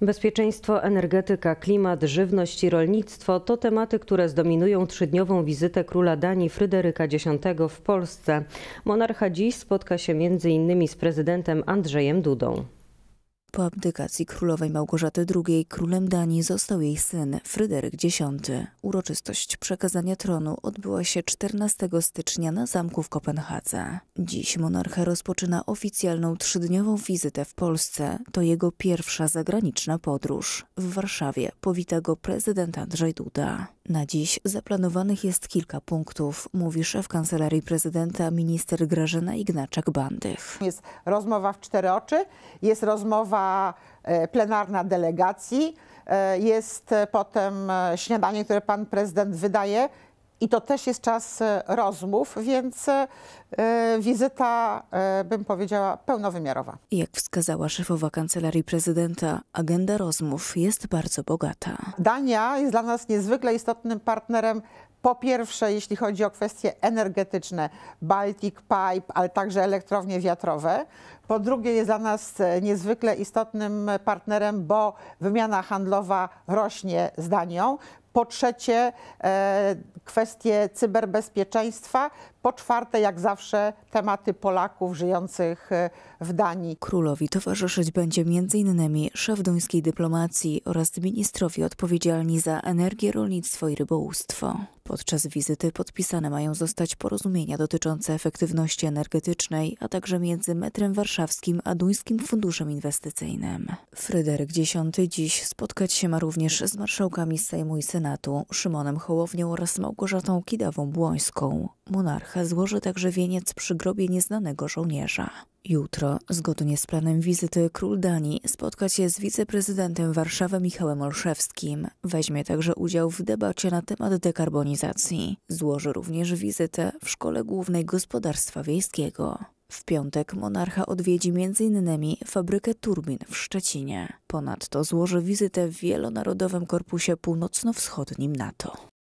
Bezpieczeństwo, energetyka, klimat, żywność i rolnictwo to tematy, które zdominują trzydniową wizytę króla Danii Fryderyka X w Polsce. Monarcha dziś spotka się między innymi z prezydentem Andrzejem Dudą. Po abdykacji królowej Małgorzaty II królem Danii został jej syn Fryderyk X. Uroczystość przekazania tronu odbyła się 14 stycznia na zamku w Kopenhadze. Dziś monarcha rozpoczyna oficjalną trzydniową wizytę w Polsce. To jego pierwsza zagraniczna podróż. W Warszawie powita go prezydent Andrzej Duda. Na dziś zaplanowanych jest kilka punktów, mówi szef Kancelarii Prezydenta minister Grażyna Ignaczak-Bandych. Jest rozmowa w cztery oczy, jest rozmowa e, plenarna delegacji, e, jest e, potem śniadanie, które pan prezydent wydaje i to też jest czas e, rozmów, więc e, e, wizyta, bym powiedziała, pełnowymiarowa. Jak wskazała szefowa kancelarii prezydenta, agenda rozmów jest bardzo bogata. Dania jest dla nas niezwykle istotnym partnerem po pierwsze, jeśli chodzi o kwestie energetyczne, Baltic Pipe, ale także elektrownie wiatrowe. Po drugie, jest dla nas niezwykle istotnym partnerem, bo wymiana handlowa rośnie z Danią. Po trzecie, e, kwestie cyberbezpieczeństwa. Po czwarte, jak zawsze, tematy Polaków żyjących e, w Danii. Królowi towarzyszyć będzie m.in. szef duńskiej dyplomacji oraz ministrowie odpowiedzialni za energię, rolnictwo i rybołówstwo. Podczas wizyty podpisane mają zostać porozumienia dotyczące efektywności energetycznej, a także między Metrem Warszawskim a Duńskim Funduszem Inwestycyjnym. Fryderyk X dziś spotkać się ma również z marszałkami Sejmu i Senatu, Szymonem Hołownią oraz Małgorzatą Kidawą-Błońską. Monarcha złoży także wieniec przy grobie nieznanego żołnierza. Jutro, zgodnie z planem wizyty, król Danii spotka się z wiceprezydentem Warszawy Michałem Olszewskim. Weźmie także udział w debacie na temat dekarbonizacji. Złoży również wizytę w Szkole Głównej Gospodarstwa Wiejskiego. W piątek monarcha odwiedzi m.in. fabrykę turbin w Szczecinie. Ponadto złoży wizytę w Wielonarodowym Korpusie Północno-Wschodnim NATO.